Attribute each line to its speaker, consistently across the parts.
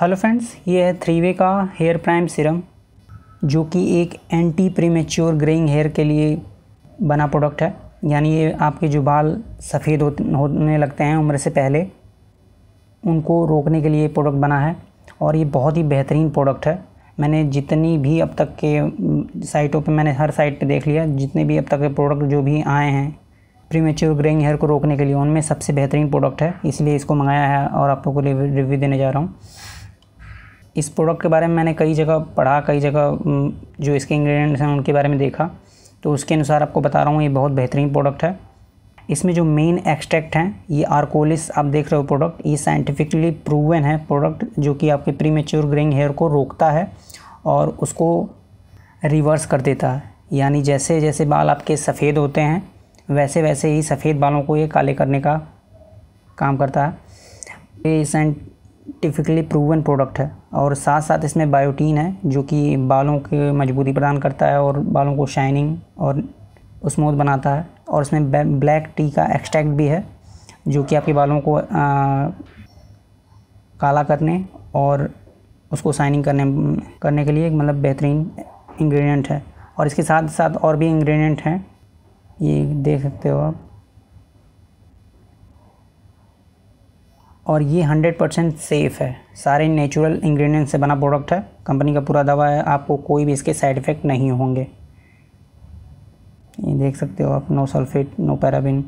Speaker 1: hello friends ये है three way का हेयर प्राइम सिरम जो कि एक एंटी प्रीमेच्योर ग्रेइंग हेयर के लिए बना प्रोडक्ट है यानी ये आपके जो बाल सफ़ेद होने लगते हैं उम्र से पहले उनको रोकने के लिए प्रोडक्ट बना है और ये बहुत ही बेहतरीन प्रोडक्ट है मैंने जितनी भी अब तक के साइटों पे मैंने हर साइट पे देख लिया जितने भी अब तक के प्रोडक्ट जो भी आए हैं प्रीमेच्योर ग्रेइंग हेयर को रोकने के लिए उनमें सबसे बेहतरीन प्रोडक्ट है इसलिए इसको मंगाया है और आप लोगों को रिव्यू देने जा रहा हूँ इस प्रोडक्ट के बारे में मैंने कई जगह पढ़ा कई जगह जो इसके इंग्रेडिएंट्स हैं उनके बारे में देखा तो उसके अनुसार आपको बता रहा हूँ ये बहुत बेहतरीन प्रोडक्ट है इसमें जो मेन एक्सट्रैक्ट हैं ये आर्कोलिस आप देख रहे हो प्रोडक्ट ये साइंटिफिकली प्रूवन है प्रोडक्ट जो कि आपके प्री मेच्योर ग्रेइंग हेयर को रोकता है और उसको रिवर्स कर देता है यानी जैसे जैसे बाल आपके सफ़ेद होते हैं वैसे वैसे ही सफ़ेद बालों को ये काले करने का काम करता है ये साइंटिफिकली प्रूवन प्रोडक्ट है और साथ साथ इसमें बायोटीन है जो कि बालों की मजबूती प्रदान करता है और बालों को शाइनिंग और स्मूथ बनाता है और इसमें ब्लैक टी का एक्सट्रैक्ट भी है जो कि आपके बालों को आ, काला करने और उसको शाइनिंग करने करने के लिए एक मतलब बेहतरीन इंग्रेडिएंट है और इसके साथ साथ और भी इंग्रेडिएंट हैं ये देख सकते हो आप और ये 100 परसेंट सेफ़ है सारे नेचुरल इंग्रेडिएंट से बना प्रोडक्ट है कंपनी का पूरा दवा है आपको कोई भी इसके साइड इफ़ेक्ट नहीं होंगे ये देख सकते हो आप no sulphate no paraben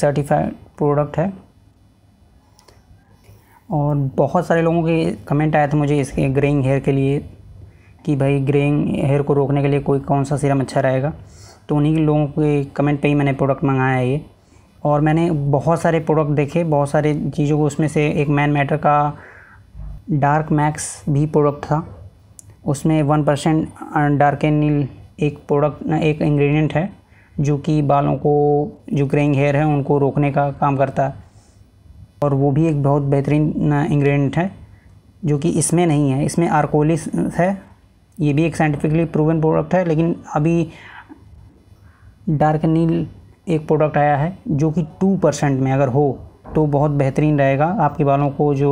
Speaker 1: certified product है और बहुत सारे लोगों के कमेंट आया था मुझे इसके ग्रेइंग हेयर के लिए कि भाई ग्रेइंग हेयर को रोकने के लिए कोई कौन सा सीरम अच्छा रहेगा तो उन्हीं लोगों के कमेंट पे ही मैंने प्रोडक्ट मंगाया है ये और मैंने बहुत सारे प्रोडक्ट देखे बहुत सारे चीज़ों को उसमें से एक मैन मैटर का डार्क मैक्स भी प्रोडक्ट था उसमें वन परसेंट डार्क एंड नील एक प्रोडक्ट एक इंग्रेडिएंट है जो कि बालों को जो ग्रेइंग हेयर है उनको रोकने का काम करता है और वो भी एक बहुत बेहतरीन इंग्रेडिएंट है जो कि इसमें नहीं है इसमें आर्कोलिस है ये भी एक साइंटिफिकली प्रूवन प्रोडक्ट है लेकिन अभी डार्क नील एक प्रोडक्ट आया है जो कि टू परसेंट में अगर हो तो बहुत बेहतरीन रहेगा आपके बालों को जो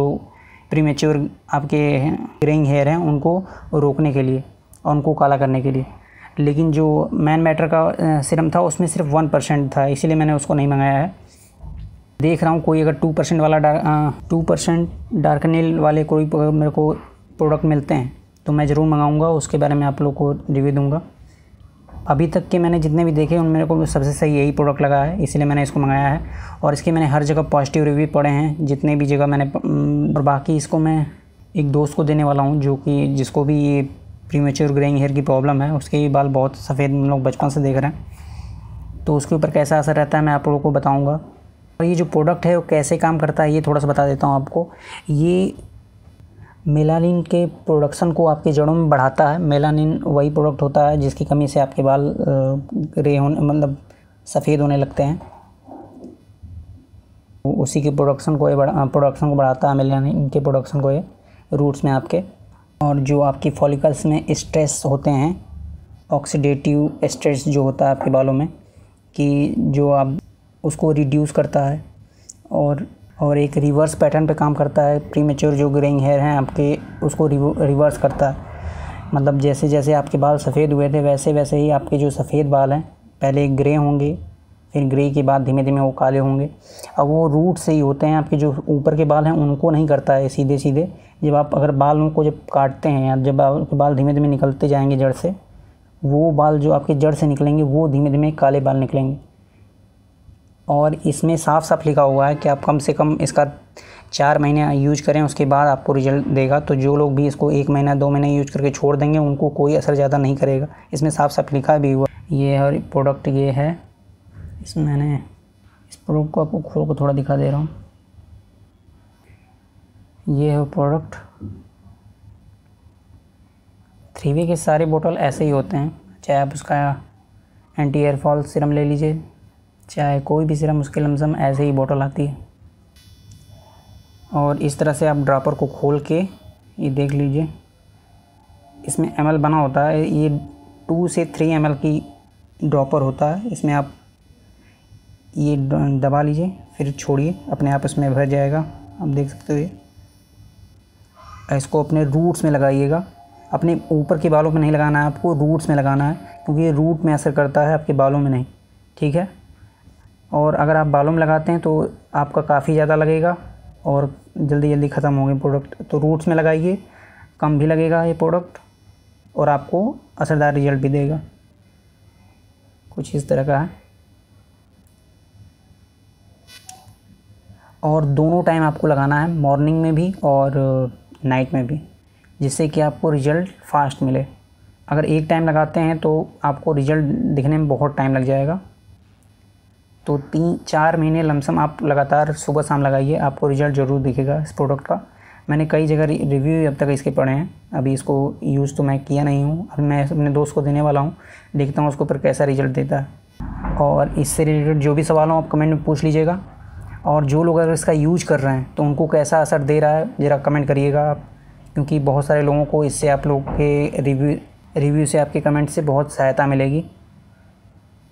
Speaker 1: प्रीमेच्योर आपके ग्रेइंग हेयर हैं उनको रोकने के लिए और उनको काला करने के लिए लेकिन जो मैन मैटर का सिरम था उसमें सिर्फ वन परसेंट था इसीलिए मैंने उसको नहीं मंगाया है देख रहा हूँ कोई अगर टू परसेंट वाला डार टू परसेंट डार्क वाले कोई मेरे को प्रोडक्ट मिलते हैं तो मैं ज़रूर मंगाऊँगा उसके बारे में आप लोग को रिव्यू दूँगा अभी तक के मैंने जितने भी देखे उन मेरे को सबसे सही यही प्रोडक्ट लगा है इसलिए मैंने इसको मंगाया है और इसके मैंने हर जगह पॉजिटिव रिव्यू पड़े हैं जितने भी जगह मैंने और बाकी इसको मैं एक दोस्त को देने वाला हूँ जो कि जिसको भी ये प्रीमेच्योर ग्रेइंग हेयर की प्रॉब्लम है उसके बाल बहुत सफ़ेद हम लोग बचपन से देख रहे हैं तो उसके ऊपर कैसा असर रहता है मैं आप लोगों को बताऊँगा और ये जो प्रोडक्ट है वो कैसे काम करता है ये थोड़ा सा बता देता हूँ आपको ये मेलानिन के प्रोडक्शन को आपके जड़ों में बढ़ाता है मेलानिन वही प्रोडक्ट होता है जिसकी कमी से आपके बाल ग्रे होने मतलब सफ़ेद होने लगते हैं उसी के प्रोडक्शन को ये प्रोडक्शन को बढ़ाता है मेलानिन के प्रोडक्शन को ये रूट्स में आपके और जो आपकी फॉलिकल्स में स्ट्रेस होते हैं ऑक्सीडेटिव स्ट्रेस जो होता है आपके बालों में कि जो आप उसको रिड्यूस करता है और और एक रिवर्स पैटर्न पे काम करता है प्री मेच्योर जो ग्रेइंग हेयर हैं आपके उसको रिवर्स करता है मतलब जैसे जैसे आपके बाल सफ़ेद हुए थे वैसे वैसे ही आपके जो सफ़ेद बाल हैं पहले ग्रे होंगे फिर ग्रे के बाद धीमे धीमे वो काले होंगे अब वो रूट से ही होते हैं आपके जो ऊपर के बाल हैं उनको नहीं करता है सीधे सीधे जब आप अगर बालों को जब काटते हैं या जब आपके बाल धीमे धीमे निकलते जाएंगे जड़ से वो बाल जो आपके जड़ से निकलेंगे वो धीमे धीमे काले बाल निकलेंगे और इसमें साफ साफ लिखा हुआ है कि आप कम से कम इसका चार महीने यूज करें उसके बाद आपको रिजल्ट देगा तो जो लोग भी इसको एक महीना दो महीना यूज करके छोड़ देंगे उनको कोई असर ज़्यादा नहीं करेगा इसमें साफ साफ लिखा भी हुआ ये और प्रोडक्ट ये है इस मैंने इस प्रोडक्ट को आपको खोल को थोड़ा दिखा दे रहा हूँ ये है प्रोडक्ट थ्री के सारे बोटल ऐसे ही होते हैं चाहे आप उसका एंटी एयरफॉल सिरम ले लीजिए चाहे कोई भी सिरम उसके लमसम ऐसे ही बोतल आती है और इस तरह से आप ड्रापर को खोल के ये देख लीजिए इसमें एम बना होता है ये टू से थ्री एम की ड्रॉपर होता है इसमें आप ये दबा लीजिए फिर छोड़िए अपने आप इसमें भर जाएगा आप देख सकते हो ये इसको अपने रूट्स में लगाइएगा अपने ऊपर के बालों में नहीं लगाना है आपको रूट्स में लगाना है क्योंकि ये रूट में असर करता है आपके बालों में नहीं ठीक है और अगर आप बालों में लगाते हैं तो आपका काफ़ी ज़्यादा लगेगा और जल्दी जल्दी ख़त्म होंगे प्रोडक्ट तो रूट्स में लगाइए कम भी लगेगा ये प्रोडक्ट और आपको असरदार रिजल्ट भी देगा कुछ इस तरह का है और दोनों टाइम आपको लगाना है मॉर्निंग में भी और नाइट में भी जिससे कि आपको रिज़ल्ट फास्ट मिले अगर एक टाइम लगाते हैं तो आपको रिज़ल्ट दिखने में बहुत टाइम लग जाएगा तो तीन चार महीने लमसम आप लगातार सुबह शाम लगाइए आपको रिजल्ट ज़रूर दिखेगा इस प्रोडक्ट का मैंने कई जगह रिव्यू अब तक इसके पढ़े हैं अभी इसको यूज़ तो मैं किया नहीं हूँ अभी मैं अपने दोस्त को देने वाला हूँ देखता हूँ उसको पर कैसा रिजल्ट देता है और इससे रिलेटेड जो भी सवाल हो आप कमेंट में पूछ लीजिएगा और जो लोग अगर इसका यूज कर रहे हैं तो उनको कैसा असर दे रहा है ज़रा कमेंट करिएगा आप क्योंकि बहुत सारे लोगों को इससे आप लोग के रिव्यू रिव्यू से आपके कमेंट से बहुत सहायता मिलेगी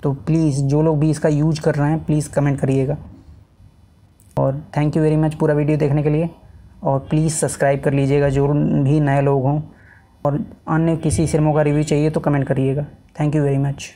Speaker 1: तो प्लीज़ जो लोग भी इसका यूज कर रहे हैं प्लीज़ कमेंट करिएगा और थैंक यू वेरी मच पूरा वीडियो देखने के लिए और प्लीज़ सब्सक्राइब कर लीजिएगा जो भी नए लोग हों और अन्य किसी सिरमों का रिव्यू चाहिए तो कमेंट करिएगा थैंक यू वेरी मच